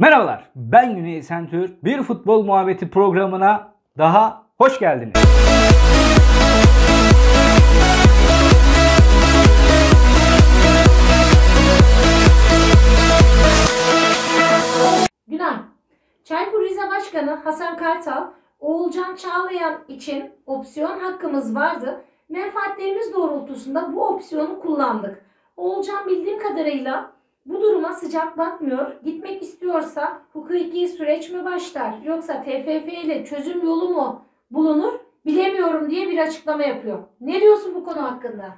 Merhabalar, ben Güney Sentür. Bir futbol muhabbeti programına daha hoş geldiniz. Günay, Çaykur Rize Başkanı Hasan Kartal, Oğulcan Çağlayan için opsiyon hakkımız vardı. Menfaatlerimiz doğrultusunda bu opsiyonu kullandık. Oğulcan bildiğim kadarıyla bu duruma sıcak bakmıyor. Gitmek istiyorsa hukuki süreç mi başlar yoksa TFF ile çözüm yolu mu bulunur bilemiyorum diye bir açıklama yapıyor. Ne diyorsun bu konu hakkında?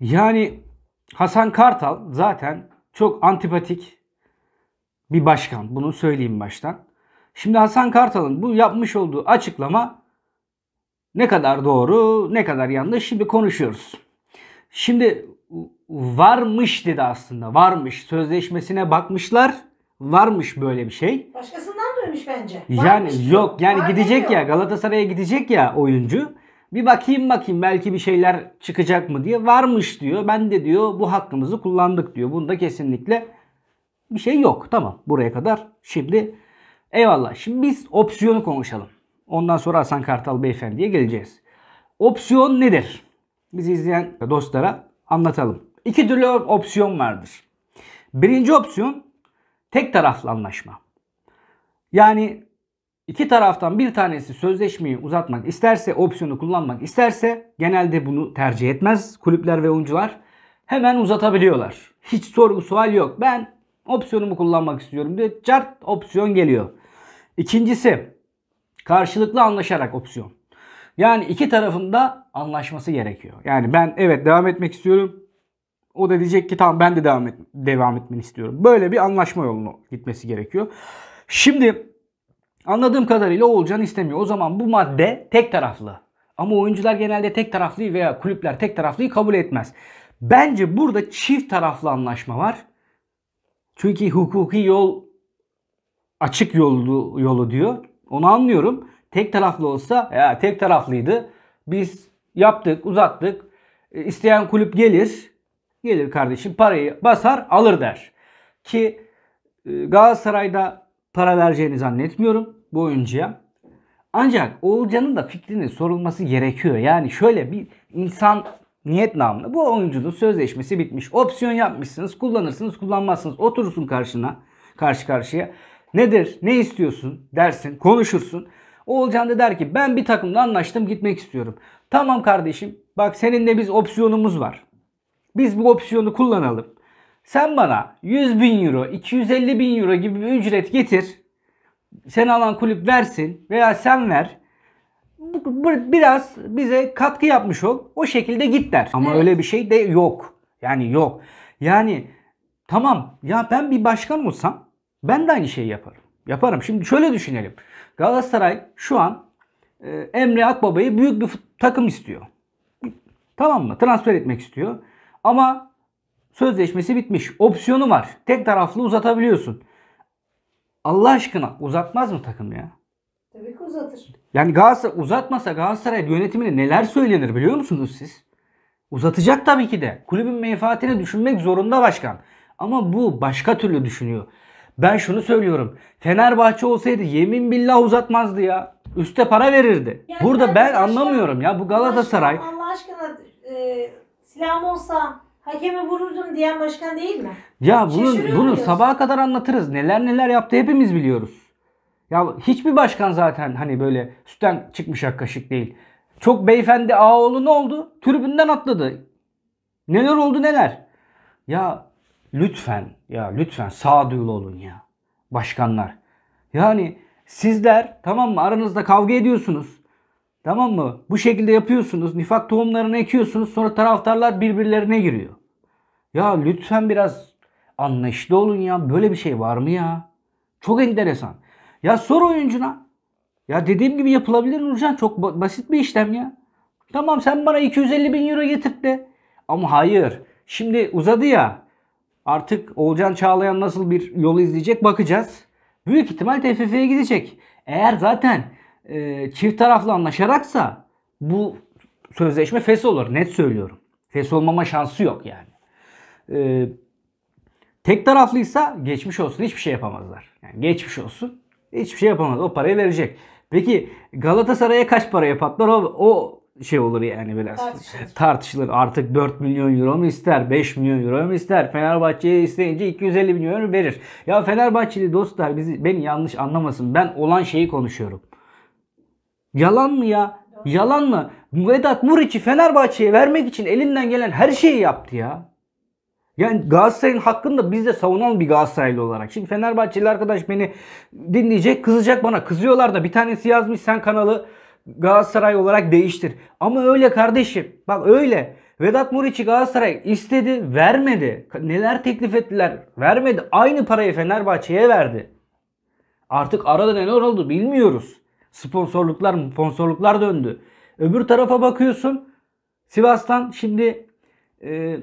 Yani Hasan Kartal zaten çok antipatik bir başkan. Bunu söyleyeyim baştan. Şimdi Hasan Kartal'ın bu yapmış olduğu açıklama ne kadar doğru, ne kadar yanlış şimdi konuşuyoruz. Şimdi varmış dedi aslında. Varmış. Sözleşmesine bakmışlar. Varmış böyle bir şey. Başkasından duymuş bence. Yani varmış. yok yani Var gidecek ya Galatasaray'a gidecek ya oyuncu. Bir bakayım bakayım belki bir şeyler çıkacak mı diye varmış diyor. Ben de diyor bu hakkımızı kullandık diyor. Bunda kesinlikle bir şey yok. Tamam buraya kadar. Şimdi eyvallah. Şimdi biz opsiyonu konuşalım. Ondan sonra Hasan Kartal beyefendiye geleceğiz. Opsiyon nedir? Bizi izleyen dostlara anlatalım. İki türlü opsiyon vardır. Birinci opsiyon tek taraflı anlaşma. Yani iki taraftan bir tanesi sözleşmeyi uzatmak isterse, opsiyonu kullanmak isterse genelde bunu tercih etmez kulüpler ve oyuncular. Hemen uzatabiliyorlar. Hiç sorgu sual yok. Ben opsiyonumu kullanmak istiyorum diye cart opsiyon geliyor. İkincisi karşılıklı anlaşarak opsiyon. Yani iki tarafında anlaşması gerekiyor. Yani ben evet devam etmek istiyorum. O da diyecek ki tamam ben de devam et devam etmeni istiyorum. Böyle bir anlaşma yolunu gitmesi gerekiyor. Şimdi anladığım kadarıyla olacağını istemiyor. O zaman bu madde tek taraflı. Ama oyuncular genelde tek taraflıyı veya kulüpler tek taraflıyı kabul etmez. Bence burada çift taraflı anlaşma var. Çünkü hukuki yol açık yolu, yolu diyor. Onu anlıyorum. Tek taraflı olsa ya tek taraflıydı. Biz yaptık, uzattık. E, isteyen kulüp gelir gelir kardeşim parayı basar alır der. Ki e, Galatasaray'da para vereceğini zannetmiyorum bu oyuncuya. Ancak Oğulcan'ın da fikrinin sorulması gerekiyor. Yani şöyle bir insan niyet namına bu oyuncunun sözleşmesi bitmiş. Opsiyon yapmışsınız, kullanırsınız, kullanmazsınız. Oturursun karşına, karşı karşıya. Nedir, ne istiyorsun dersin, konuşursun. Oğulcan da der ki ben bir takımla anlaştım gitmek istiyorum. Tamam kardeşim bak seninle biz opsiyonumuz var. Biz bu opsiyonu kullanalım. Sen bana 100 bin euro, 250 bin euro gibi bir ücret getir. Sen alan kulüp versin veya sen ver. Biraz bize katkı yapmış ol. O şekilde git der. Ama evet. öyle bir şey de yok. Yani yok. Yani tamam ya ben bir başkan olsam ben de aynı şeyi yaparım. Yaparım. Şimdi şöyle düşünelim. Galatasaray şu an e, Emre Akbaba'yı büyük bir takım istiyor. Tamam mı? Transfer etmek istiyor. Ama sözleşmesi bitmiş. Opsiyonu var. Tek taraflı uzatabiliyorsun. Allah aşkına uzatmaz mı takım ya? Tabii ki uzatır. Yani Galatasaray uzatmasa Galatasaray yönetimine neler söylenir biliyor musunuz siz? Uzatacak tabii ki de. Kulübün menfaatini düşünmek zorunda başkan. Ama bu başka türlü düşünüyor. Ben şunu söylüyorum. Fenerbahçe olsaydı yemin billah uzatmazdı ya. Üste para verirdi. Yani Burada ben, anlamıyorum ya. Bu Galatasaray. Allah aşkına, Allah aşkına e, silahım olsa hakemi vururdum diyen başkan değil mi? Ya bunu, bunu sabaha kadar anlatırız. Neler neler yaptı hepimiz biliyoruz. Ya hiçbir başkan zaten hani böyle sütten çıkmış ak kaşık değil. Çok beyefendi Ağoğlu ne oldu? Tribünden atladı. Neler oldu neler? Ya lütfen ya lütfen sağduyulu olun ya başkanlar. Yani sizler tamam mı aranızda kavga ediyorsunuz. Tamam mı? Bu şekilde yapıyorsunuz. Nifak tohumlarını ekiyorsunuz. Sonra taraftarlar birbirlerine giriyor. Ya lütfen biraz anlayışlı olun ya. Böyle bir şey var mı ya? Çok enteresan. Ya sor oyuncuna. Ya dediğim gibi yapılabilir Nurcan. Çok basit bir işlem ya. Tamam sen bana 250 bin euro getir de. Ama hayır. Şimdi uzadı ya. Artık Olcan Çağlayan nasıl bir yol izleyecek bakacağız. Büyük ihtimal TFF'ye gidecek. Eğer zaten e, çift taraflı anlaşaraksa bu sözleşme fes olur. Net söylüyorum. Fes olmama şansı yok yani. E, tek taraflıysa geçmiş olsun hiçbir şey yapamazlar. Yani geçmiş olsun hiçbir şey yapamaz. O parayı verecek. Peki Galatasaray'a kaç paraya patlar? O, o şey olur yani biraz tartışılır. tartışılır. Artık 4 milyon euro mu ister, 5 milyon euro mu ister? Fenerbahçe'ye isteyince 250 milyon euro verir. Ya Fenerbahçeli dostlar bizi beni yanlış anlamasın. Ben olan şeyi konuşuyorum. Yalan mı ya? Yalan mı? Vedat Muriç'i Fenerbahçe'ye vermek için elinden gelen her şeyi yaptı ya. Yani Galatasaray'ın hakkında biz de savunalım bir Galatasaraylı olarak. Şimdi Fenerbahçeli arkadaş beni dinleyecek, kızacak bana. Kızıyorlar da bir tanesi yazmış sen kanalı Galatasaray olarak değiştir. Ama öyle kardeşim. Bak öyle. Vedat Muriç'i Galatasaray istedi, vermedi. Neler teklif ettiler, vermedi. Aynı parayı Fenerbahçe'ye verdi. Artık arada neler oldu bilmiyoruz. Sponsorluklar, mı sponsorluklar döndü. Öbür tarafa bakıyorsun. Sivas'tan şimdi e,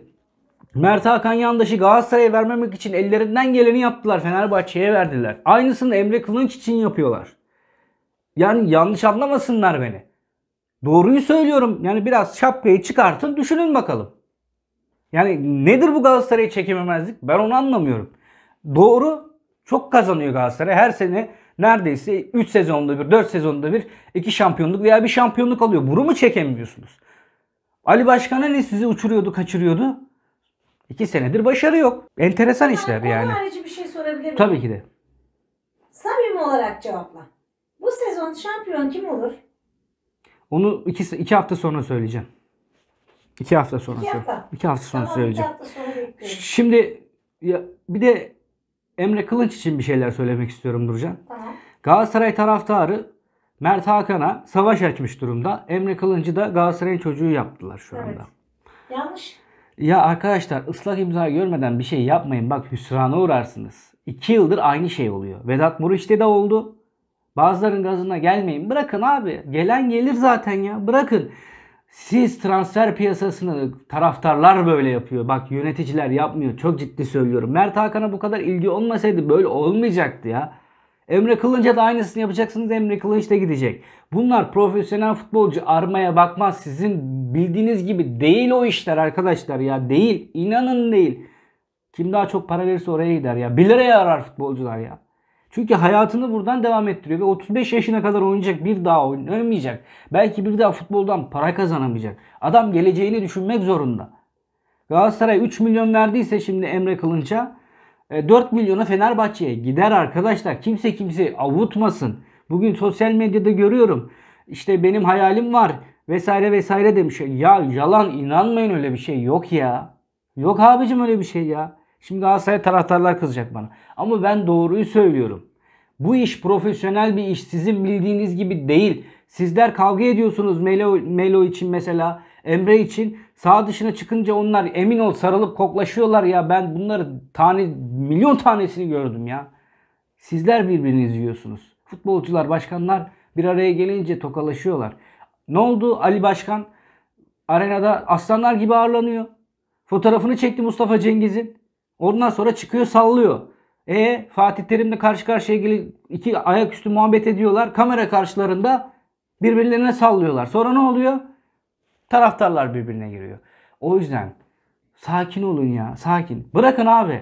Mert Hakan Yandaş'ı Galatasaray'a vermemek için ellerinden geleni yaptılar. Fenerbahçe'ye verdiler. Aynısını Emre Kılınç için yapıyorlar. Yani yanlış anlamasınlar beni. Doğruyu söylüyorum. Yani biraz şapkayı çıkartın düşünün bakalım. Yani nedir bu Galatasaray'ı çekememezlik? Ben onu anlamıyorum. Doğru çok kazanıyor Galatasaray. Her sene neredeyse 3 sezonda bir, 4 sezonda bir iki şampiyonluk veya bir şampiyonluk alıyor. Bunu mu çekemiyorsunuz? Ali başkan'a ne sizi uçuruyordu, kaçırıyordu? 2 senedir başarı yok. Enteresan yani işler yani. harici bir şey sorabilir miyim? Tabii ki de. Samimi olarak cevapla. Bu sezon şampiyon kim olur? Onu 2 iki hafta sonra söyleyeceğim. 2 hafta sonra. 2 hafta. 2 hafta sonra tamam, söyleyeceğim. Hafta sonra Şimdi ya, bir de Emre Kılınç için bir şeyler söylemek istiyorum Nurcan. Tamam. Galatasaray taraftarı Mert Hakan'a savaş açmış durumda. Emre Kılıncı da Galatasaray'ın çocuğu yaptılar şu anda. Evet. Yanlış. Ya arkadaşlar ıslak imza görmeden bir şey yapmayın. Bak hüsrana uğrarsınız. İki yıldır aynı şey oluyor. Vedat Muriç'te de oldu. Bazıların gazına gelmeyin. Bırakın abi. Gelen gelir zaten ya. Bırakın. Siz transfer piyasasını taraftarlar böyle yapıyor. Bak yöneticiler yapmıyor. Çok ciddi söylüyorum. Mert Hakan'a bu kadar ilgi olmasaydı böyle olmayacaktı ya. Emre Kılınç'a da aynısını yapacaksınız. Emre Kılınç da gidecek. Bunlar profesyonel futbolcu armaya bakmaz. Sizin bildiğiniz gibi değil o işler arkadaşlar ya. Değil. İnanın değil. Kim daha çok para verirse oraya gider ya. 1 liraya arar futbolcular ya. Çünkü hayatını buradan devam ettiriyor ve 35 yaşına kadar oynayacak bir daha oynamayacak. Belki bir daha futboldan para kazanamayacak. Adam geleceğini düşünmek zorunda. Galatasaray 3 milyon verdiyse şimdi Emre Kılınç'a 4 e, milyona Fenerbahçe'ye gider arkadaşlar. Kimse kimse avutmasın. Bugün sosyal medyada görüyorum. İşte benim hayalim var vesaire vesaire demiş. Ya yalan inanmayın öyle bir şey yok ya. Yok abicim öyle bir şey ya. Şimdi Galatasaray taraftarlar kızacak bana. Ama ben doğruyu söylüyorum. Bu iş profesyonel bir iş. Sizin bildiğiniz gibi değil. Sizler kavga ediyorsunuz Melo, Melo için mesela. Emre için sağ dışına çıkınca onlar emin ol sarılıp koklaşıyorlar ya. Ben bunları tane milyon tanesini gördüm ya. Sizler birbirinizi yiyorsunuz. Futbolcular, başkanlar bir araya gelince tokalaşıyorlar. Ne oldu Ali Başkan? Arenada aslanlar gibi ağırlanıyor. Fotoğrafını çekti Mustafa Cengiz'in. Ondan sonra çıkıyor sallıyor. E Fatih Terim'le karşı karşıya gelip iki ayaküstü muhabbet ediyorlar. Kamera karşılarında birbirlerine sallıyorlar. Sonra ne oluyor? Taraftarlar birbirine giriyor. O yüzden sakin olun ya sakin. Bırakın abi.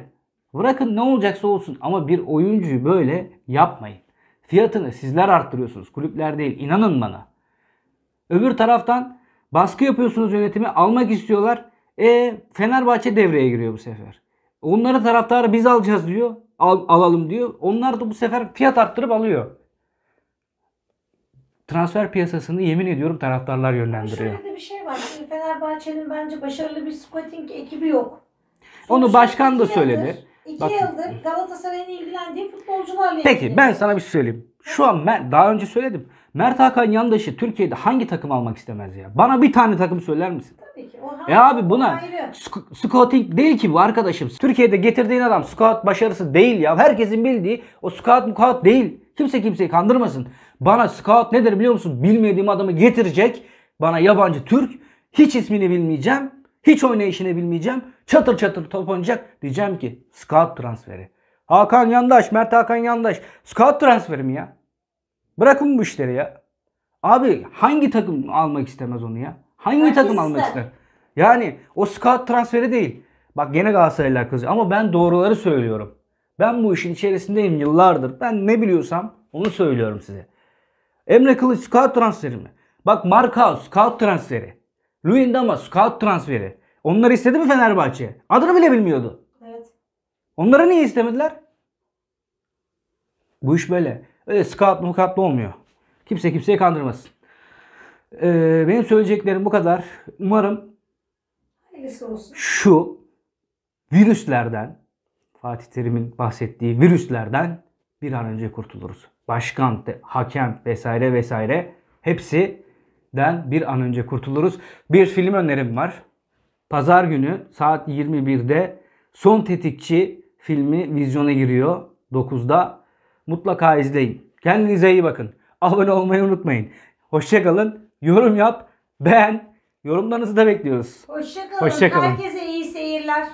Bırakın ne olacaksa olsun ama bir oyuncuyu böyle yapmayın. Fiyatını sizler arttırıyorsunuz. Kulüpler değil. İnanın bana. Öbür taraftan baskı yapıyorsunuz yönetimi almak istiyorlar. E Fenerbahçe devreye giriyor bu sefer. Onları taraftarı biz alacağız diyor. Al, alalım diyor. Onlar da bu sefer fiyat arttırıp alıyor transfer piyasasını yemin ediyorum taraftarlar yönlendiriyor. Ama şöyle de bir şey var. Şimdi Fenerbahçe'nin bence başarılı bir scouting ekibi yok. Sonuçta Onu başkan da söyledi. İki Bak, yıldır Galatasaray'ın ilgilendiği futbolcularla Peki ilgili. ben sana bir şey söyleyeyim. Şu an ben daha önce söyledim. Mert Hakan Yandaş'ı Türkiye'de hangi takım almak istemez ya? Bana bir tane takım söyler misin? Tabii ki. O e abi buna sc- scouting değil ki bu arkadaşım. Türkiye'de getirdiğin adam scout başarısı değil ya. Herkesin bildiği o scout mukaut değil. Kimse kimseyi kandırmasın. Bana scout nedir biliyor musun? Bilmediğim adamı getirecek. Bana yabancı Türk. Hiç ismini bilmeyeceğim. Hiç oynayışını bilmeyeceğim. Çatır çatır top oynayacak. Diyeceğim ki scout transferi. Hakan Yandaş, Mert Hakan Yandaş. Scout transferi mi ya? Bırakın bu işleri ya. Abi hangi takım almak istemez onu ya? Hangi ben takım ister. almak ister? Yani o scout transferi değil. Bak gene Galatasaraylılar kızıyor ama ben doğruları söylüyorum. Ben bu işin içerisindeyim yıllardır. Ben ne biliyorsam onu söylüyorum size. Emre Kılıç scout transferi mi? Bak Markaus scout transferi. Luyendama scout transferi. Onları istedi mi Fenerbahçe? Adını bile bilmiyordu. Evet. Onları niye istemediler? Bu iş böyle. Öyle scoutlu mukatlı olmuyor. Kimse kimseyi kandırmasın. Ee, benim söyleyeceklerim bu kadar. Umarım Hayırlısı olsun. şu virüslerden Fatih Terim'in bahsettiği virüslerden bir an önce kurtuluruz. Başkan, hakem vesaire vesaire hepsinden bir an önce kurtuluruz. Bir film önerim var. Pazar günü saat 21'de Son Tetikçi filmi vizyona giriyor 9'da. Mutlaka izleyin. Kendinize iyi bakın. Abone olmayı unutmayın. Hoşçakalın. Yorum yap, beğen. Yorumlarınızı da bekliyoruz. Hoşçakalın. Hoşçakalın. Herkese iyi seyirler.